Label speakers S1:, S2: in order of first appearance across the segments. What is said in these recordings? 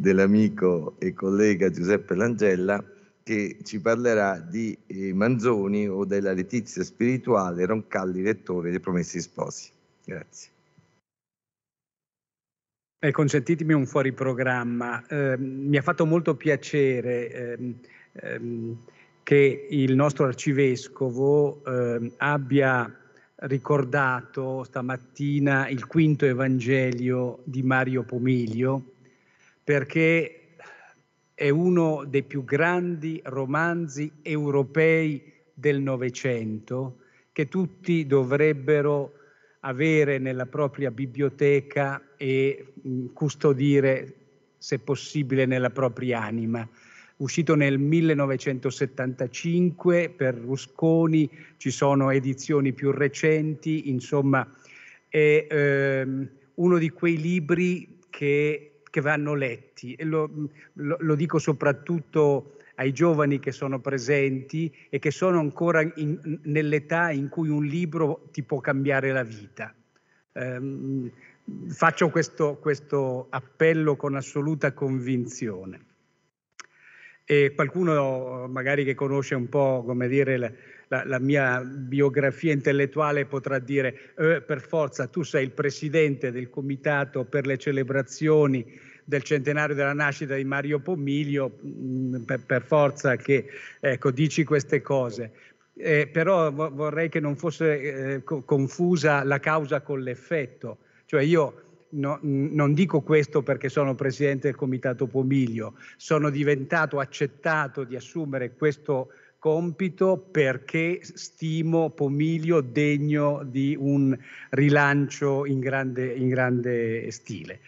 S1: dell'amico e collega Giuseppe Langella che ci parlerà di eh, Manzoni o della Letizia spirituale Roncalli lettore dei Promessi Sposi. Grazie. Eh, consentitemi un fuori programma. Eh, mi ha fatto molto piacere ehm, ehm, che il nostro arcivescovo ehm, abbia ricordato stamattina il quinto Evangelio di Mario Pomiglio, perché è uno dei più grandi romanzi europei del Novecento che tutti dovrebbero avere nella propria biblioteca e mm, custodire, se possibile, nella propria anima. Uscito nel 1975 per Rusconi, ci sono edizioni più recenti, insomma, è ehm, uno di quei libri che che vanno letti e lo, mm, lo, lo dico soprattutto ai giovani che sono presenti e che sono ancora in, nell'età in cui un libro ti può cambiare la vita. Um, faccio questo, questo, appello con assoluta convinzione. E qualcuno magari che conosce un po' come dire, la, la mia biografia intellettuale potrà dire eh, per forza tu sei il presidente del comitato per le celebrazioni del centenario della nascita di Mario Pomiglio, mh, mm, per, per, forza che ecco, dici queste cose. Eh, però vo- vorrei che non fosse eh, co- confusa la causa con l'effetto. Cioè io no, n- non dico questo perché sono presidente del Comitato Pomiglio, sono diventato accettato di assumere questo compito perché stimo Pomiglio degno di un rilancio in grande, in grande stile.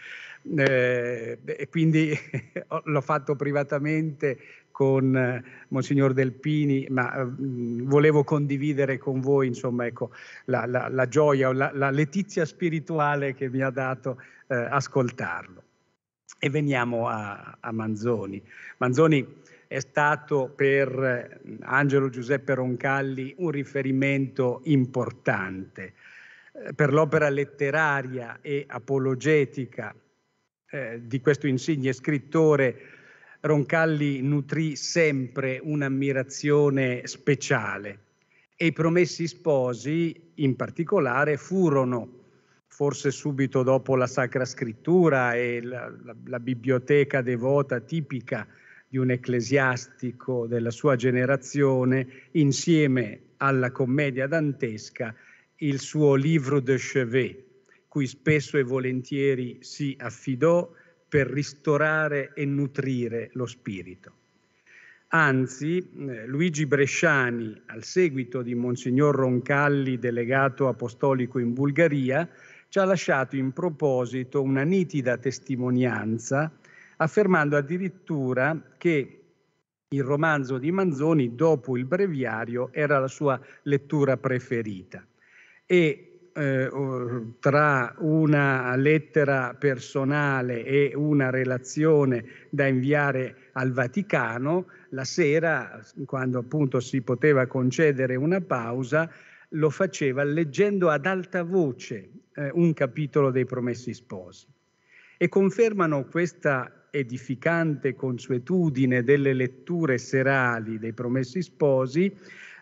S1: Eh, e quindi l'ho fatto privatamente con eh, Monsignor Delpini, ma eh, mh, volevo condividere con voi insomma, ecco, la, la, la, gioia la, la, letizia spirituale che mi ha dato eh, ascoltarlo. E veniamo a, a Manzoni. Manzoni è stato per eh, Angelo Giuseppe Roncalli un riferimento importante. Eh, per l'opera letteraria e apologetica eh, di questo insigne scrittore, Roncalli nutrì sempre un'ammirazione speciale e i Promessi Sposi, in particolare, furono forse subito dopo la Sacra Scrittura e la, la, la biblioteca devota tipica di un ecclesiastico della sua generazione, insieme alla commedia dantesca, il suo libro de chevet, cui spesso e volentieri si affidò per ristorare e nutrire lo spirito. Anzi, eh, Luigi Bresciani, al seguito di Monsignor Roncalli, delegato apostolico in Bulgaria, ci ha lasciato in proposito una nitida testimonianza affermando addirittura che il romanzo di Manzoni, dopo il breviario, era la sua lettura preferita. E eh, tra una lettera personale e una relazione da inviare al Vaticano, la sera, quando appunto si poteva concedere una pausa, lo faceva leggendo ad alta voce eh, un capitolo dei Promessi Sposi. E confermano questa edificante consuetudine delle letture serali dei Promessi Sposi,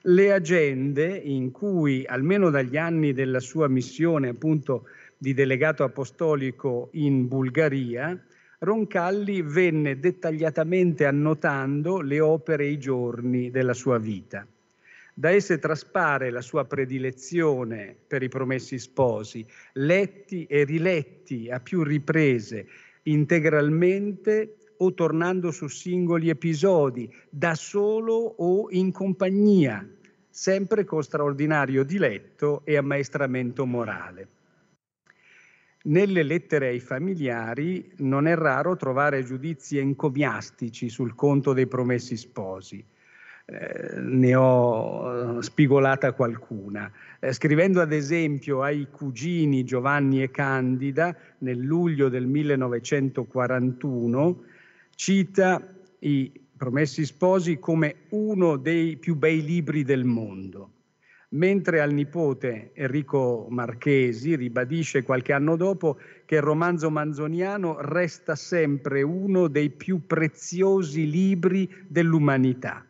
S1: le agende in cui, almeno dagli anni della sua missione appunto di delegato apostolico in Bulgaria, Roncalli venne dettagliatamente annotando le opere e i giorni della sua vita. Da esse traspare la sua predilezione per i promessi sposi, letti e riletti a più riprese integralmente o tornando su singoli episodi, da solo o in compagnia, sempre con straordinario diletto e ammaestramento morale. Nelle lettere ai familiari non è raro trovare giudizi encomiastici sul conto dei promessi sposi. Eh, ne ho eh, spigolata qualcuna. Eh, scrivendo ad esempio ai cugini Giovanni e Candida nel luglio del 1941, cita i Promessi Sposi come uno dei più bei libri del mondo mentre al nipote Enrico Marchesi ribadisce qualche anno dopo che il romanzo manzoniano resta sempre uno dei più preziosi libri dell'umanità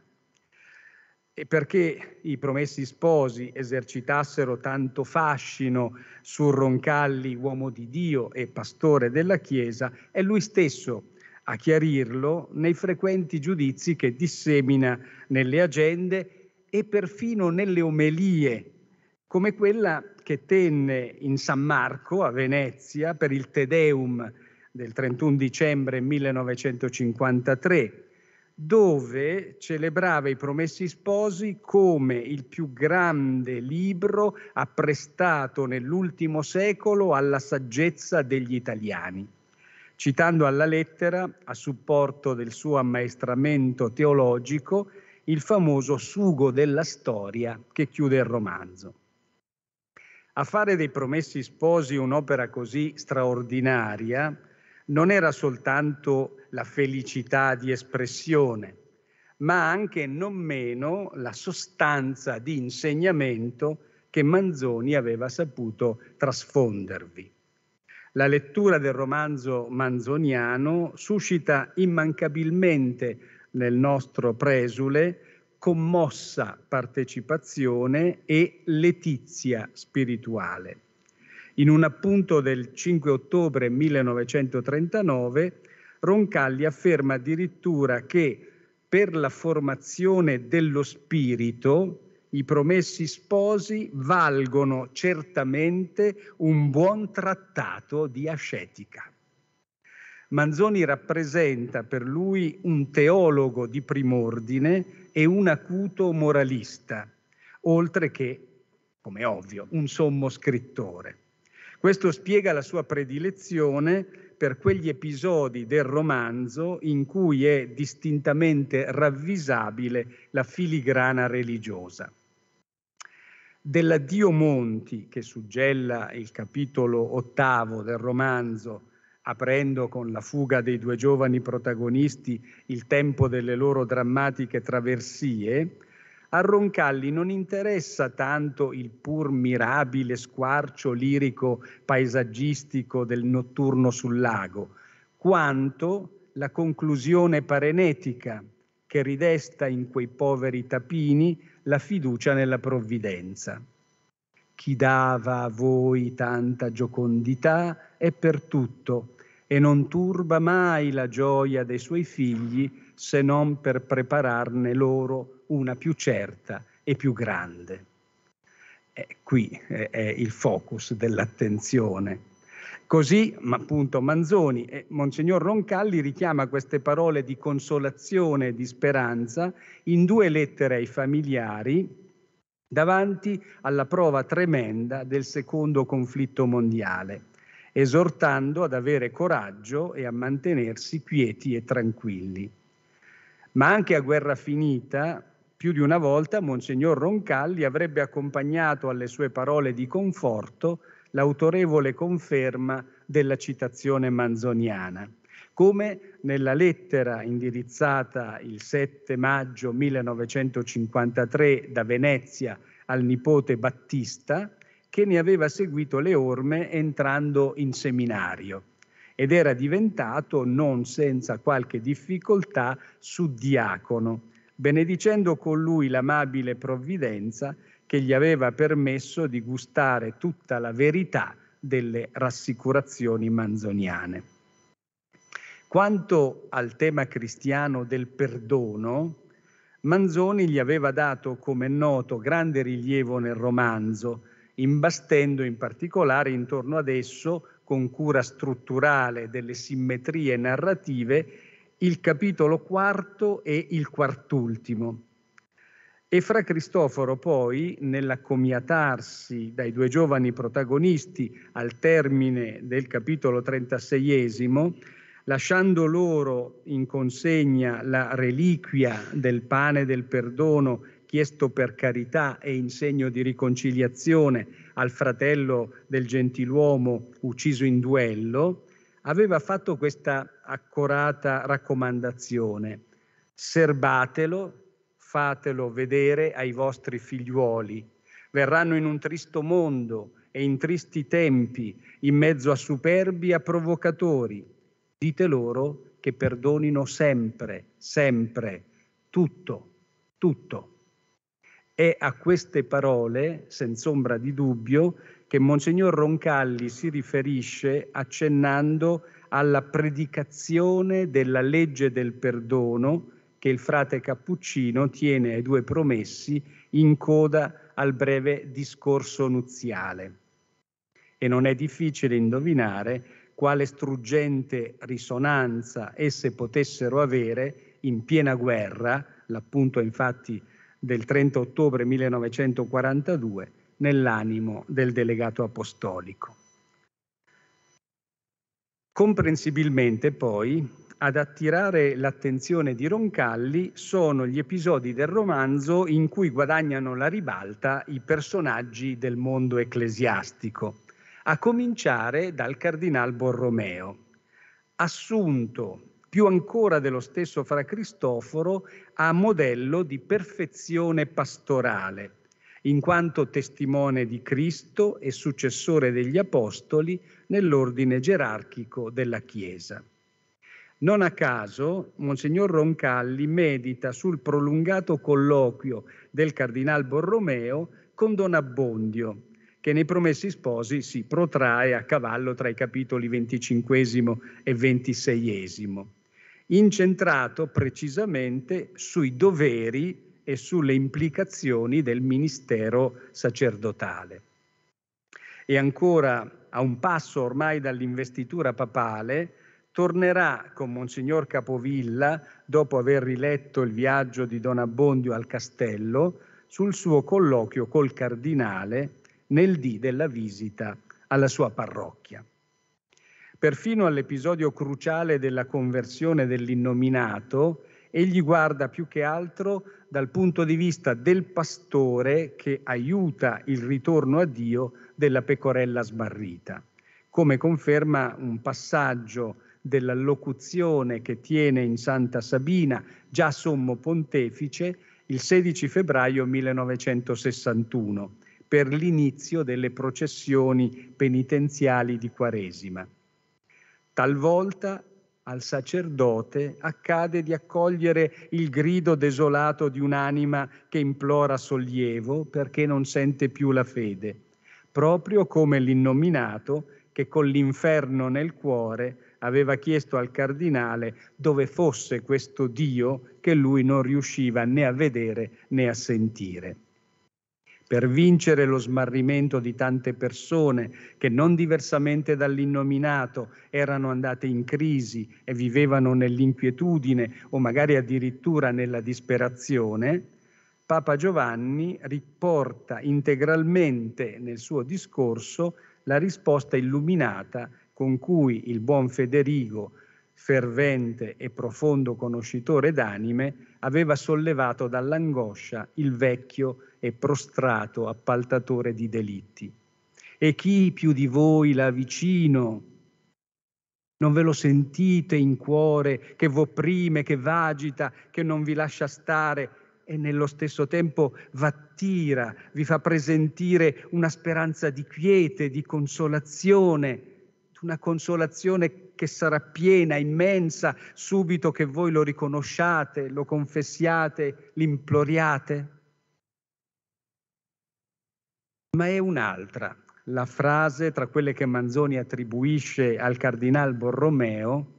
S1: e perché i promessi sposi esercitassero tanto fascino su Roncalli, uomo di Dio e pastore della Chiesa, è lui stesso a chiarirlo nei frequenti giudizi che dissemina nelle agende e perfino nelle omelie, come quella che tenne in San Marco a Venezia per il Te Deum del 31 dicembre 1953 dove celebrava i Promessi Sposi come il più grande libro apprestato nell'ultimo secolo alla saggezza degli italiani, citando alla lettera, a supporto del suo ammaestramento teologico, il famoso sugo della storia che chiude il romanzo. A fare dei Promessi Sposi un'opera così straordinaria non era soltanto la felicità di espressione, ma anche non meno la sostanza di insegnamento che Manzoni aveva saputo trasfondervi. La lettura del romanzo manzoniano suscita immancabilmente nel nostro presule commossa partecipazione e letizia spirituale. In un appunto del 5 ottobre 1939 Roncalli afferma addirittura che per la formazione dello spirito i promessi sposi valgono certamente un buon trattato di ascetica. Manzoni rappresenta per lui un teologo di prim'ordine e un acuto moralista, oltre che, come ovvio, un sommo scrittore. Questo spiega la sua predilezione per quegli episodi del romanzo in cui è distintamente ravvisabile la filigrana religiosa. Della Dio Monti, che suggella il capitolo ottavo del romanzo, aprendo con la fuga dei due giovani protagonisti il tempo delle loro drammatiche traversie, a Roncalli non interessa tanto il pur mirabile squarcio lirico paesaggistico del notturno sul lago, quanto la conclusione parenetica che ridesta in quei poveri tapini la fiducia nella provvidenza. Chi dava a voi tanta giocondità è per tutto e non turba mai la gioia dei suoi figli se non per prepararne loro una più certa e più grande. Eh, qui eh, è il focus dell'attenzione. Così, appunto, Manzoni e eh, Monsignor Roncalli richiama queste parole di consolazione e di speranza in due lettere ai familiari davanti alla prova tremenda del secondo conflitto mondiale, esortando ad avere coraggio e a mantenersi quieti e tranquilli. Ma anche a guerra finita, più di una volta Monsignor Roncalli avrebbe accompagnato alle sue parole di conforto l'autorevole conferma della citazione manzoniana, come nella lettera indirizzata il 7 maggio 1953 da Venezia al nipote Battista, che ne aveva seguito le orme entrando in seminario ed era diventato, non senza qualche difficoltà, suddiacono benedicendo con lui l'amabile provvidenza che gli aveva permesso di gustare tutta la verità delle rassicurazioni manzoniane. Quanto al tema cristiano del perdono, Manzoni gli aveva dato, come noto, grande rilievo nel romanzo, imbastendo in particolare intorno ad esso, con cura strutturale delle simmetrie narrative, il capitolo quarto e il quart'ultimo. E fra Cristoforo poi, nell'accomiatarsi dai due giovani protagonisti al termine del capitolo trentaseiesimo, lasciando loro in consegna la reliquia del pane del perdono chiesto per carità e in segno di riconciliazione al fratello del gentiluomo ucciso in duello, aveva fatto questa accurata raccomandazione. Serbatelo, fatelo vedere ai vostri figliuoli. Verranno in un tristo mondo e in tristi tempi, in mezzo a superbi e a provocatori. Dite loro che perdonino sempre, sempre, tutto, tutto. E a queste parole, senza ombra di dubbio, che Monsignor Roncalli si riferisce accennando alla predicazione della legge del perdono che il frate Cappuccino tiene ai due promessi in coda al breve discorso nuziale. E non è difficile indovinare quale struggente risonanza esse potessero avere in piena guerra, l'appunto infatti del 30 ottobre 1942, nell'animo del delegato apostolico. Comprensibilmente poi ad attirare l'attenzione di Roncalli sono gli episodi del romanzo in cui guadagnano la ribalta i personaggi del mondo ecclesiastico, a cominciare dal cardinal Borromeo, assunto più ancora dello stesso Fra Cristoforo a modello di perfezione pastorale in quanto testimone di Cristo e successore degli Apostoli nell'ordine gerarchico della Chiesa. Non a caso, Monsignor Roncalli medita sul prolungato colloquio del Cardinal Borromeo con Don Abbondio, che nei Promessi Sposi si protrae a cavallo tra i capitoli venticinquesimo e ventiseiesimo, incentrato precisamente sui doveri e sulle implicazioni del ministero sacerdotale. E ancora a un passo ormai dall'investitura papale, tornerà con Monsignor Capovilla, dopo aver riletto il viaggio di Don Abbondio al castello, sul suo colloquio col cardinale nel dì della visita alla sua parrocchia. Perfino all'episodio cruciale della conversione dell'innominato, egli guarda più che altro dal punto di vista del pastore che aiuta il ritorno a Dio della pecorella smarrita, come conferma un passaggio della locuzione che tiene in Santa Sabina, già sommo pontefice, il 16 febbraio 1961, per l'inizio delle processioni penitenziali di Quaresima. Talvolta al sacerdote accade di accogliere il grido desolato di un'anima che implora sollievo perché non sente più la fede, proprio come l'innominato che con l'inferno nel cuore aveva chiesto al cardinale dove fosse questo Dio che lui non riusciva né a vedere né a sentire per vincere lo smarrimento di tante persone che non diversamente dall'innominato erano andate in crisi e vivevano nell'inquietudine o magari addirittura nella disperazione, Papa Giovanni riporta integralmente nel suo discorso la risposta illuminata con cui il buon Federigo fervente e profondo conoscitore d'anime, aveva sollevato dall'angoscia il vecchio e prostrato appaltatore di delitti. E chi più di voi là vicino? Non ve lo sentite in cuore che v'opprime, che v'agita, che non vi lascia stare e nello stesso tempo v'attira, vi fa presentire una speranza di quiete, di consolazione, una consolazione che sarà piena, immensa, subito che voi lo riconosciate, lo confessiate, l'imploriate? Ma è un'altra la frase tra quelle che Manzoni attribuisce al cardinal Borromeo,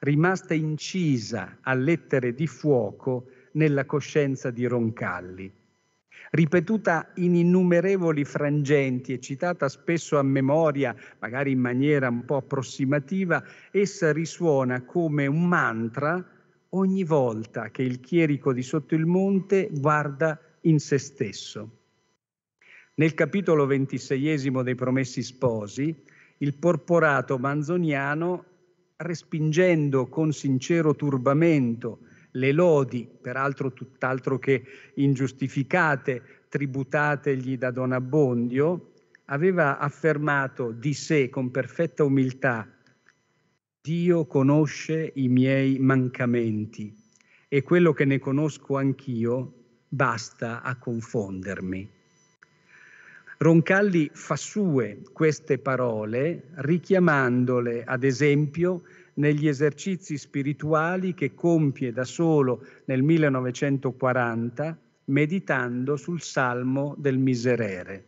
S1: rimasta incisa a lettere di fuoco nella coscienza di Roncalli ripetuta in innumerevoli frangenti e citata spesso a memoria, magari in maniera un po' approssimativa, essa risuona come un mantra ogni volta che il chierico di sotto il monte guarda in se stesso. Nel capitolo ventiseiesimo dei Promessi Sposi, il porporato manzoniano, respingendo con sincero turbamento le lodi, peraltro tutt'altro che ingiustificate, tributategli da Don Abbondio, aveva affermato di sé con perfetta umiltà, Dio conosce i miei mancamenti e quello che ne conosco anch'io basta a confondermi. Roncalli fa sue queste parole richiamandole, ad esempio, negli esercizi spirituali che compie da solo nel 1940 meditando sul Salmo del Miserere.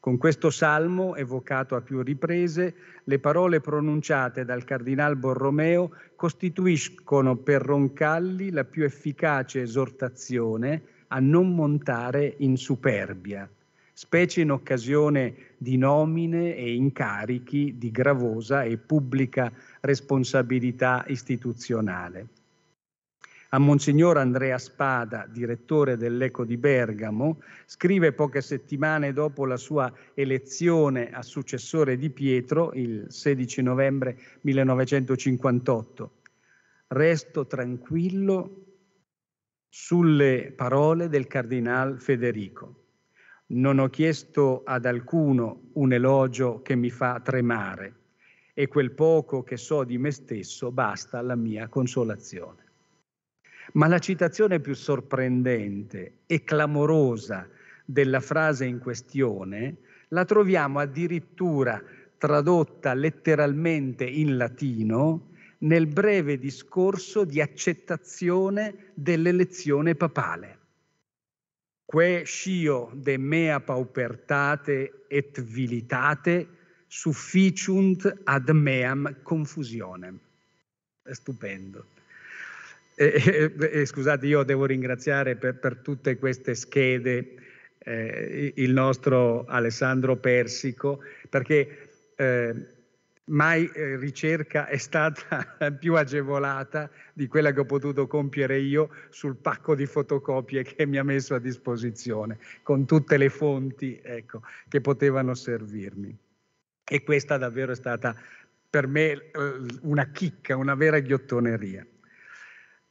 S1: Con questo salmo, evocato a più riprese, le parole pronunciate dal Cardinal Borromeo costituiscono per Roncalli la più efficace esortazione a non montare in superbia, specie in occasione di nomine e incarichi di gravosa e pubblica responsabilità istituzionale. A Monsignor Andrea Spada, direttore dell'Eco di Bergamo, scrive poche settimane dopo la sua elezione a successore di Pietro, il 16 novembre 1958. Resto tranquillo sulle parole del cardinal Federico. Non ho chiesto ad alcuno un elogio che mi fa tremare e quel poco che so di me stesso basta alla mia consolazione. Ma la citazione più sorprendente e clamorosa della frase in questione la troviamo addirittura tradotta letteralmente in latino nel breve discorso di accettazione dell'elezione papale. Que scio de mea paupertate et vilitate sufficiunt ad meam confusionem. Stupendo. E, e, scusate, io devo ringraziare per, per tutte queste schede eh, il nostro Alessandro Persico, perché eh, mai eh, ricerca è stata più agevolata di quella che ho potuto compiere io sul pacco di fotocopie che mi ha messo a disposizione, con tutte le fonti ecco, che potevano servirmi e questa davvero è stata per me eh, una chicca, una vera ghiottoneria.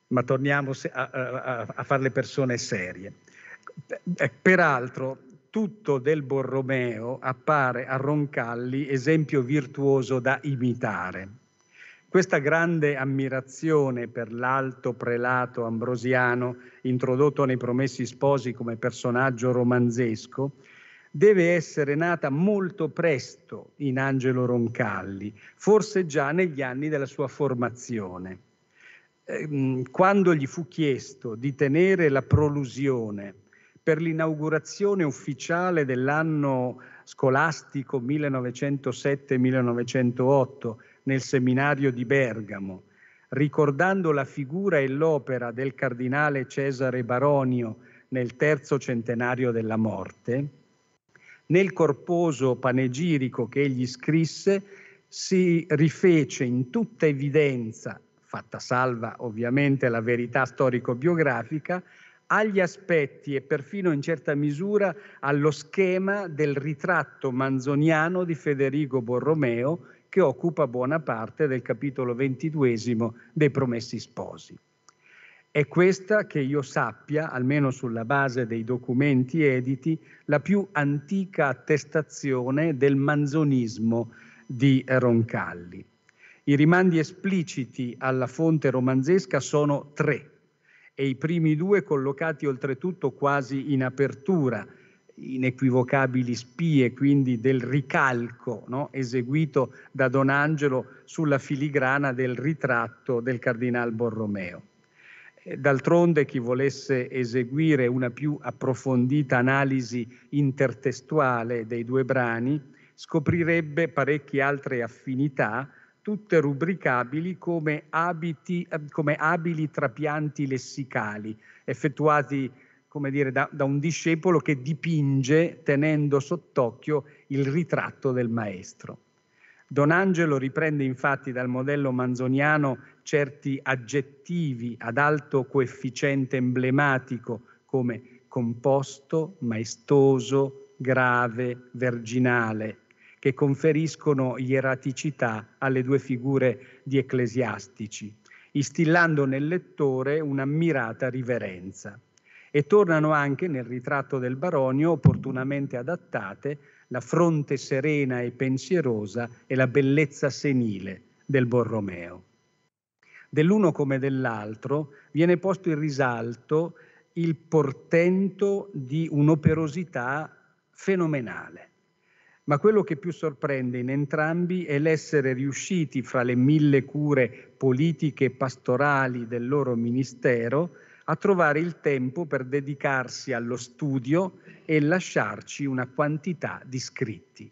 S1: Ma torniamo a, a, a fare le persone serie. Eh, peraltro, tutto del Borromeo appare a Roncalli esempio virtuoso da imitare. Questa grande ammirazione per l'alto prelato ambrosiano, introdotto nei Promessi Sposi come personaggio romanzesco, deve essere nata molto presto in Angelo Roncalli, forse già negli anni della sua formazione. Ehm, quando gli fu chiesto di tenere la prolusione per l'inaugurazione ufficiale dell'anno scolastico 1907-1908 nel seminario di Bergamo, ricordando la figura e l'opera del cardinale Cesare Baronio nel terzo centenario della morte, nel corposo panegirico che egli scrisse si rifece in tutta evidenza, fatta salva ovviamente la verità storico-biografica, agli aspetti e perfino in certa misura allo schema del ritratto manzoniano di Federico Borromeo che occupa buona parte del capitolo ventiduesimo dei Promessi Sposi. È questa che io sappia, almeno sulla base dei documenti editi, la più antica attestazione del manzonismo di Roncalli. I rimandi espliciti alla fonte romanzesca sono tre e i primi due collocati oltretutto quasi in apertura, inequivocabili spie quindi del ricalco no? eseguito da Don Angelo sulla filigrana del ritratto del cardinale Borromeo. Eh, d'altronde chi volesse eseguire una più approfondita analisi intertestuale dei due brani scoprirebbe parecchie altre affinità, tutte rubricabili come, abiti, eh, come abili trapianti lessicali, effettuati come dire, da, da un discepolo che dipinge tenendo sott'occhio il ritratto del maestro. Don Angelo riprende infatti dal modello manzoniano certi aggettivi ad alto coefficiente emblematico come composto, maestoso, grave, verginale, che conferiscono ieraticità alle due figure di ecclesiastici, instillando nel lettore un'ammirata riverenza e tornano anche nel ritratto del Baronio opportunamente adattate la fronte serena e pensierosa e la bellezza senile del Borromeo. Dell'uno come dell'altro viene posto in risalto il portento di un'operosità fenomenale. Ma quello che più sorprende in entrambi è l'essere riusciti fra le mille cure politiche e pastorali del loro ministero a trovare il tempo per dedicarsi allo studio e lasciarci una quantità di scritti.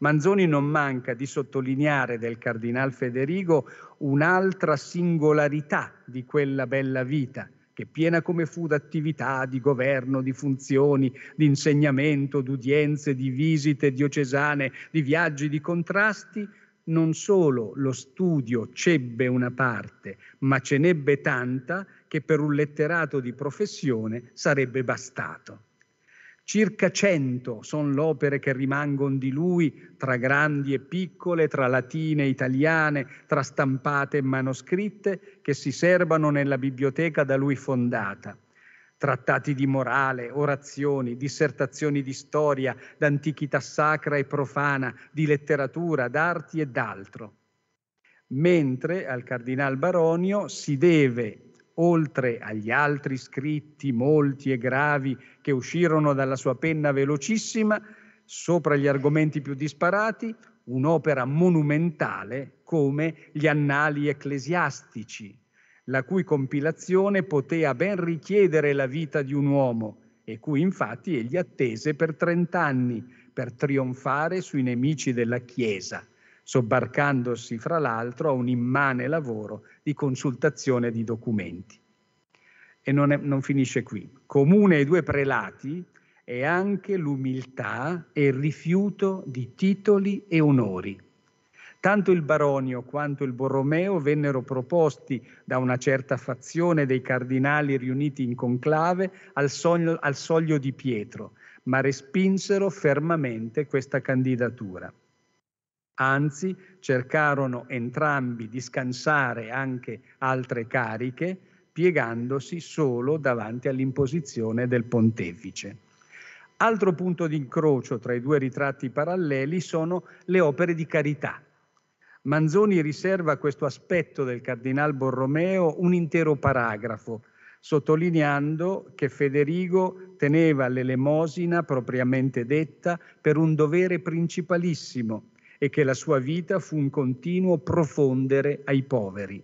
S1: Manzoni non manca di sottolineare del cardinal Federigo un'altra singolarità di quella bella vita, che piena come fu d'attività, di governo, di funzioni, di insegnamento, d'udienze, di visite diocesane, di viaggi, di contrasti, non solo lo studio cebbe una parte, ma ce n'ebbe tanta che per un letterato di professione sarebbe bastato. Circa cento sono l'opere che rimangono di lui, tra grandi e piccole, tra latine e italiane, tra stampate e manoscritte, che si serbano nella biblioteca da lui fondata trattati di morale, orazioni, dissertazioni di storia, d'antichità sacra e profana, di letteratura, d'arti e d'altro. Mentre al Cardinal Baronio si deve, oltre agli altri scritti molti e gravi che uscirono dalla sua penna velocissima, sopra gli argomenti più disparati, un'opera monumentale come gli Annali ecclesiastici, la cui compilazione poteva ben richiedere la vita di un uomo e cui infatti egli attese per trent'anni per trionfare sui nemici della Chiesa, sobbarcandosi fra l'altro a un immane lavoro di consultazione di documenti. E non, è, non finisce qui. Comune ai due prelati è anche l'umiltà e il rifiuto di titoli e onori Tanto il Baronio quanto il Borromeo vennero proposti da una certa fazione dei cardinali riuniti in conclave al, soglio, al soglio di Pietro, ma respinsero fermamente questa candidatura. Anzi, cercarono entrambi di scansare anche altre cariche, piegandosi solo davanti all'imposizione del pontefice. Altro punto di incrocio tra i due ritratti paralleli sono le opere di carità, Manzoni riserva a questo aspetto del cardinal Borromeo un intero paragrafo, sottolineando che Federigo teneva l'elemosina propriamente detta per un dovere principalissimo e che la sua vita fu un continuo profondere ai poveri.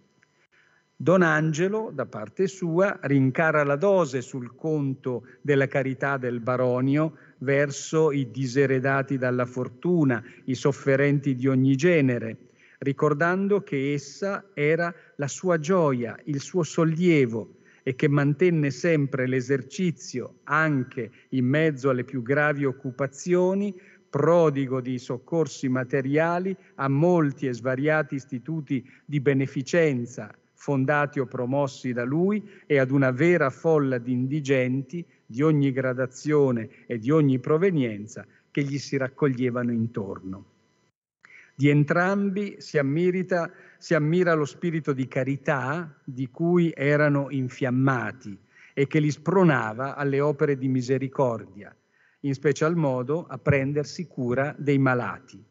S1: Don Angelo, da parte sua, rincara la dose sul conto della carità del baronio verso i diseredati dalla fortuna, i sofferenti di ogni genere, ricordando che essa era la sua gioia, il suo sollievo e che mantenne sempre l'esercizio anche in mezzo alle più gravi occupazioni, prodigo di soccorsi materiali a molti e svariati istituti di beneficenza fondati o promossi da lui e ad una vera folla di indigenti di ogni gradazione e di ogni provenienza che gli si raccoglievano intorno. Di entrambi si, ammirita, si ammira lo spirito di carità di cui erano infiammati e che li spronava alle opere di misericordia, in special modo a prendersi cura dei malati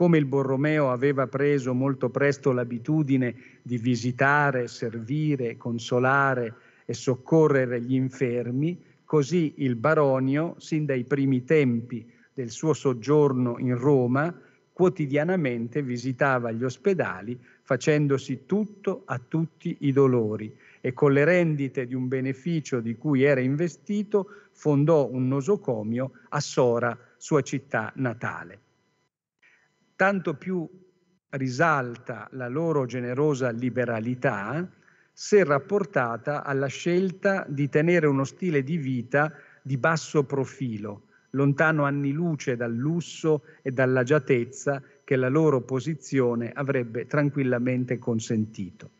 S1: come il Borromeo aveva preso molto presto l'abitudine di visitare, servire, consolare e soccorrere gli infermi, così il Baronio, sin dai primi tempi del suo soggiorno in Roma, quotidianamente visitava gli ospedali facendosi tutto a tutti i dolori e con le rendite di un beneficio di cui era investito fondò un nosocomio a Sora, sua città natale. Tanto più risalta la loro generosa liberalità se rapportata alla scelta di tenere uno stile di vita di basso profilo, lontano anni luce dal lusso e dall'agiatezza che la loro posizione avrebbe tranquillamente consentito.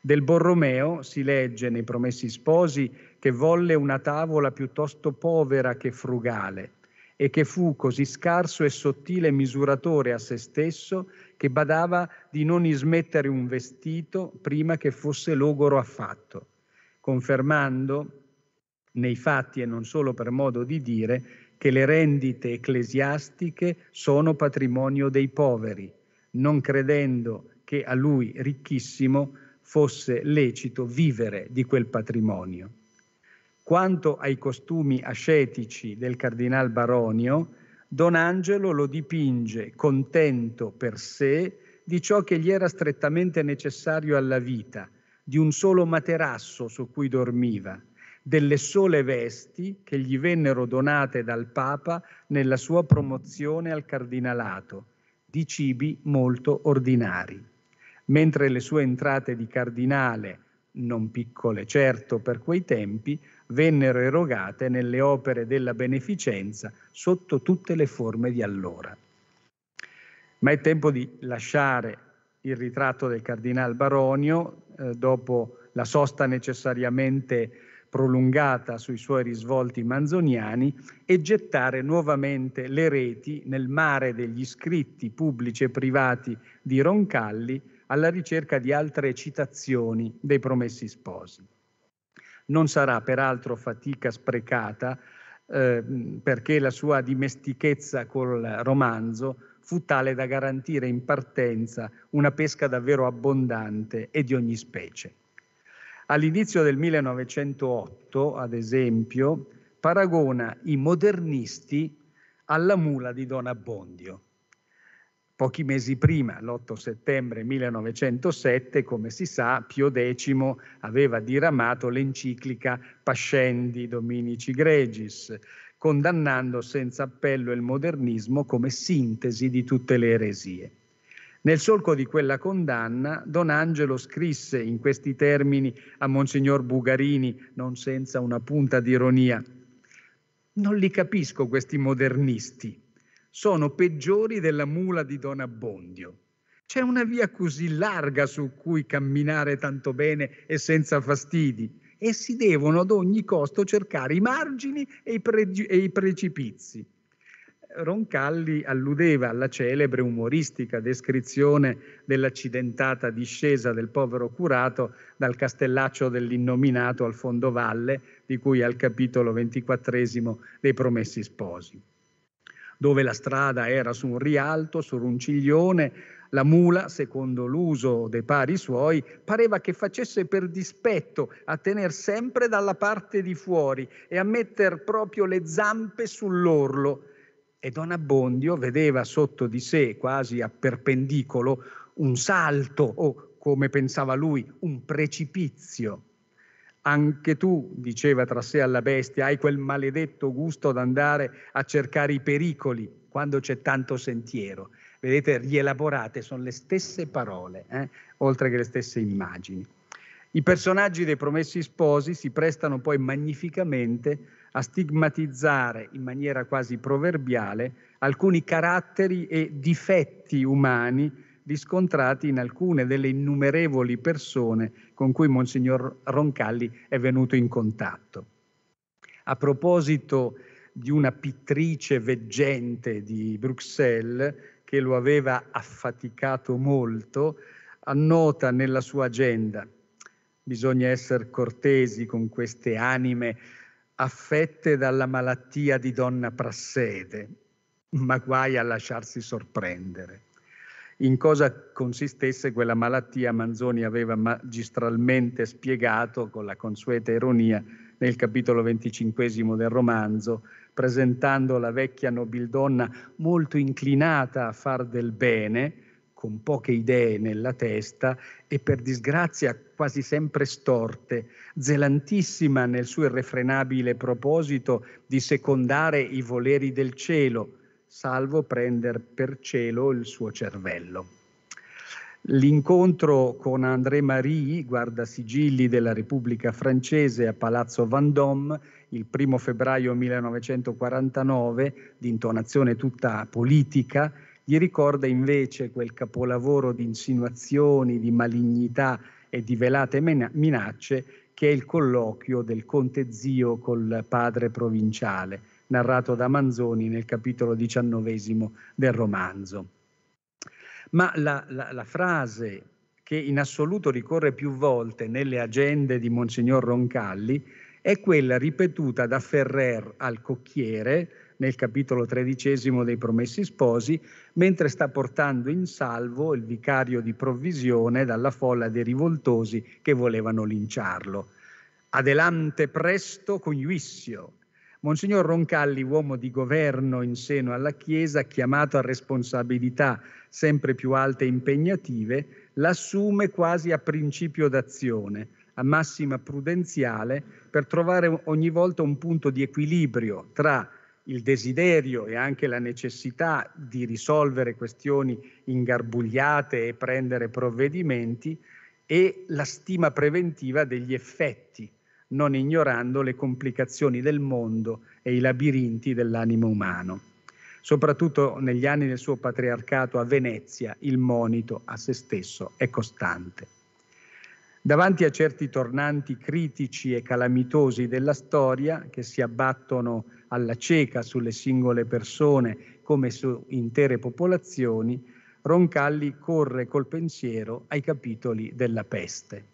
S1: Del Borromeo si legge nei Promessi Sposi che volle una tavola piuttosto povera che frugale e che fu così scarso e sottile misuratore a se stesso che badava di non ismettere un vestito prima che fosse logoro affatto, confermando nei fatti e non solo per modo di dire che le rendite ecclesiastiche sono patrimonio dei poveri, non credendo che a lui ricchissimo fosse lecito vivere di quel patrimonio. Quanto ai costumi ascetici del cardinal Baronio, Don Angelo lo dipinge contento per sé di ciò che gli era strettamente necessario alla vita, di un solo materasso su cui dormiva, delle sole vesti che gli vennero donate dal Papa nella sua promozione al cardinalato, di cibi molto ordinari. Mentre le sue entrate di cardinale, non piccole certo per quei tempi, vennero erogate nelle opere della beneficenza sotto tutte le forme di allora. Ma è tempo di lasciare il ritratto del cardinale Baronio eh, dopo la sosta necessariamente prolungata sui suoi risvolti manzoniani e gettare nuovamente le reti nel mare degli scritti pubblici e privati di Roncalli alla ricerca di altre citazioni dei promessi sposi. Non sarà peraltro fatica sprecata eh, perché la sua dimestichezza col romanzo fu tale da garantire in partenza una pesca davvero abbondante e di ogni specie. All'inizio del 1908, ad esempio, paragona i modernisti alla mula di Don Abbondio. Pochi mesi prima, l'8 settembre 1907, come si sa, Pio X aveva diramato l'enciclica Pascendi Dominici Gregis, condannando senza appello il modernismo come sintesi di tutte le eresie. Nel solco di quella condanna, Don Angelo scrisse in questi termini a Monsignor Bugarini, non senza una punta di ironia, non li capisco questi modernisti, sono peggiori della mula di Don Abbondio. C'è una via così larga su cui camminare tanto bene e senza fastidi e si devono ad ogni costo cercare i margini e i, pre- e i precipizi. Roncalli alludeva alla celebre umoristica descrizione dell'accidentata discesa del povero curato dal castellaccio dell'innominato al fondovalle, di cui al capitolo ventiquattresimo dei Promessi Sposi, dove la strada era su un rialto, su un ciglione, la mula, secondo l'uso dei pari suoi, pareva che facesse per dispetto a tener sempre dalla parte di fuori e a metter proprio le zampe sull'orlo e Don Abbondio vedeva sotto di sé, quasi a perpendicolo, un salto o, come pensava lui, un precipizio. Anche tu, diceva tra sé alla bestia, hai quel maledetto gusto d'andare a cercare i pericoli quando c'è tanto sentiero. Vedete, rielaborate sono le stesse parole, eh? oltre che le stesse immagini. I personaggi dei promessi sposi si prestano poi magnificamente a stigmatizzare in maniera quasi proverbiale alcuni caratteri e difetti umani riscontrati in alcune delle innumerevoli persone con cui Monsignor Roncalli è venuto in contatto. A proposito di una pittrice veggente di Bruxelles che lo aveva affaticato molto, annota nella sua agenda bisogna essere cortesi con queste anime affette dalla malattia di donna prassede, ma guai a lasciarsi sorprendere. In cosa consistesse quella malattia Manzoni aveva magistralmente spiegato con la consueta ironia nel capitolo venticinquesimo del romanzo, presentando la vecchia nobildonna molto inclinata a far del bene, con poche idee nella testa e per disgrazia quasi sempre storte, zelantissima nel suo irrefrenabile proposito di secondare i voleri del cielo, salvo prender per cielo il suo cervello. L'incontro con André Marie, guardasigilli della Repubblica Francese a Palazzo Vendôme, il primo febbraio 1949, d'intonazione tutta politica, gli ricorda invece quel capolavoro di insinuazioni, di malignità e di velate minacce che è il colloquio del conte zio col padre provinciale, narrato da Manzoni nel capitolo diciannovesimo del romanzo. Ma la, la, la frase che in assoluto ricorre più volte nelle agende di Monsignor Roncalli è quella ripetuta da Ferrer al cocchiere nel capitolo tredicesimo dei Promessi Sposi, mentre sta portando in salvo il vicario di provvisione dalla folla dei rivoltosi che volevano linciarlo. Adelante presto con Iuissio. Monsignor Roncalli, uomo di governo in seno alla Chiesa, chiamato a responsabilità sempre più alte e impegnative, l'assume quasi a principio d'azione, a massima prudenziale, per trovare ogni volta un punto di equilibrio tra il desiderio e anche la necessità di risolvere questioni ingarbugliate e prendere provvedimenti e la stima preventiva degli effetti, non ignorando le complicazioni del mondo e i labirinti dell'animo umano. Soprattutto negli anni del suo patriarcato a Venezia, il monito a se stesso è costante. Davanti a certi tornanti critici e calamitosi della storia che si abbattono alla cieca sulle singole persone come su intere popolazioni, Roncalli corre col pensiero ai capitoli della peste.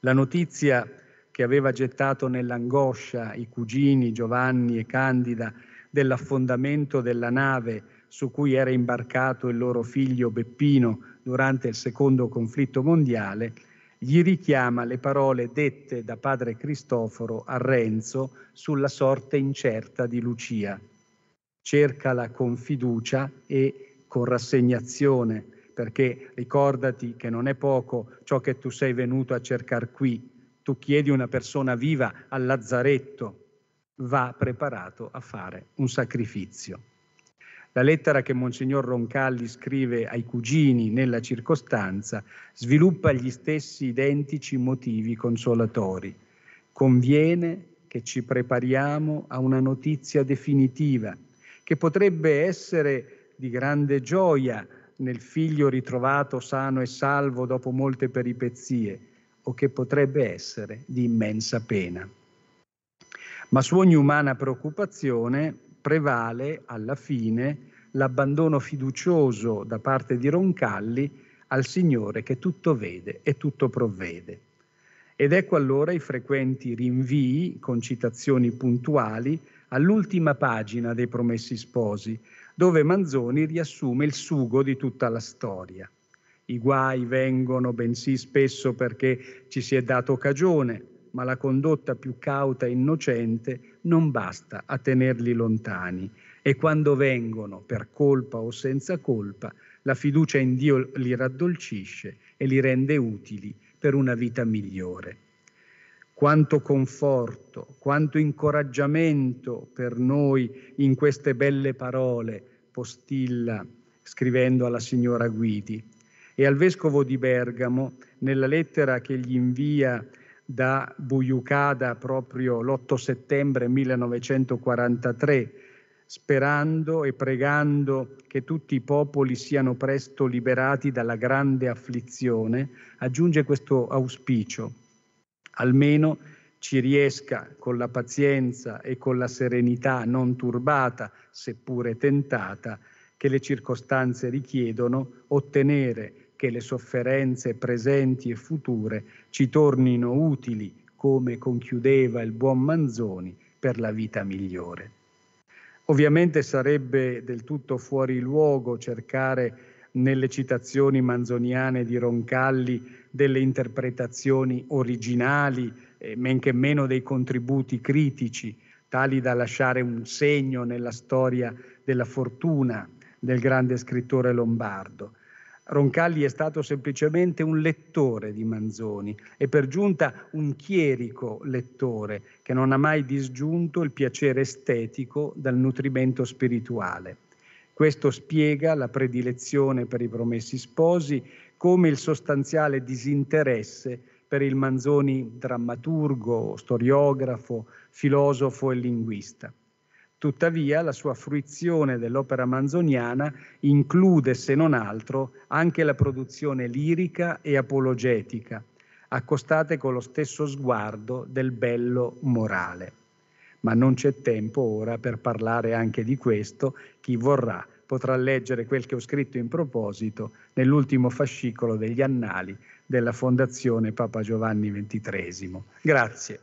S1: La notizia che aveva gettato nell'angoscia i cugini Giovanni e Candida dell'affondamento della nave su cui era imbarcato il loro figlio Beppino durante il secondo conflitto mondiale gli richiama le parole dette da padre Cristoforo a Renzo sulla sorte incerta di Lucia. Cercala con fiducia e con rassegnazione, perché ricordati che non è poco ciò che tu sei venuto a cercare qui. Tu chiedi una persona viva al lazzaretto, va preparato a fare un sacrificio. La lettera che Monsignor Roncalli scrive ai cugini nella circostanza sviluppa gli stessi identici motivi consolatori. Conviene che ci prepariamo a una notizia definitiva, che potrebbe essere di grande gioia nel figlio ritrovato sano e salvo dopo molte peripezie, o che potrebbe essere di immensa pena. Ma su ogni umana preoccupazione prevale alla fine l'abbandono fiducioso da parte di Roncalli al Signore che tutto vede e tutto provvede. Ed ecco allora i frequenti rinvii, con citazioni puntuali, all'ultima pagina dei Promessi Sposi, dove Manzoni riassume il sugo di tutta la storia. I guai vengono bensì spesso perché ci si è dato cagione, ma la condotta più cauta e innocente non basta a tenerli lontani e quando vengono, per colpa o senza colpa, la fiducia in Dio li raddolcisce e li rende utili per una vita migliore. Quanto conforto, quanto incoraggiamento per noi in queste belle parole, postilla scrivendo alla signora Guidi e al vescovo di Bergamo nella lettera che gli invia da Buyukada proprio l'8 settembre 1943, sperando e pregando che tutti i popoli siano presto liberati dalla grande afflizione, aggiunge questo auspicio. Almeno ci riesca con la pazienza e con la serenità non turbata, seppure tentata, che le circostanze richiedono, ottenere che le sofferenze presenti e future ci tornino utili, come conchiudeva il buon Manzoni, per la vita migliore. Ovviamente sarebbe del tutto fuori luogo cercare nelle citazioni manzoniane di Roncalli delle interpretazioni originali, eh, men che meno dei contributi critici, tali da lasciare un segno nella storia della fortuna del grande scrittore lombardo. Roncalli è stato semplicemente un lettore di Manzoni e per giunta un chierico lettore che non ha mai disgiunto il piacere estetico dal nutrimento spirituale. Questo spiega la predilezione per i promessi sposi come il sostanziale disinteresse per il Manzoni drammaturgo, storiografo, filosofo e linguista. Tuttavia la sua fruizione dell'opera manzoniana include, se non altro, anche la produzione lirica e apologetica, accostate con lo stesso sguardo del bello morale. Ma non c'è tempo ora per parlare anche di questo, chi vorrà potrà leggere quel che ho scritto in proposito nell'ultimo fascicolo degli annali della Fondazione Papa Giovanni XXIII. Grazie.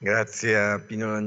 S1: Grazie a Pino Langella.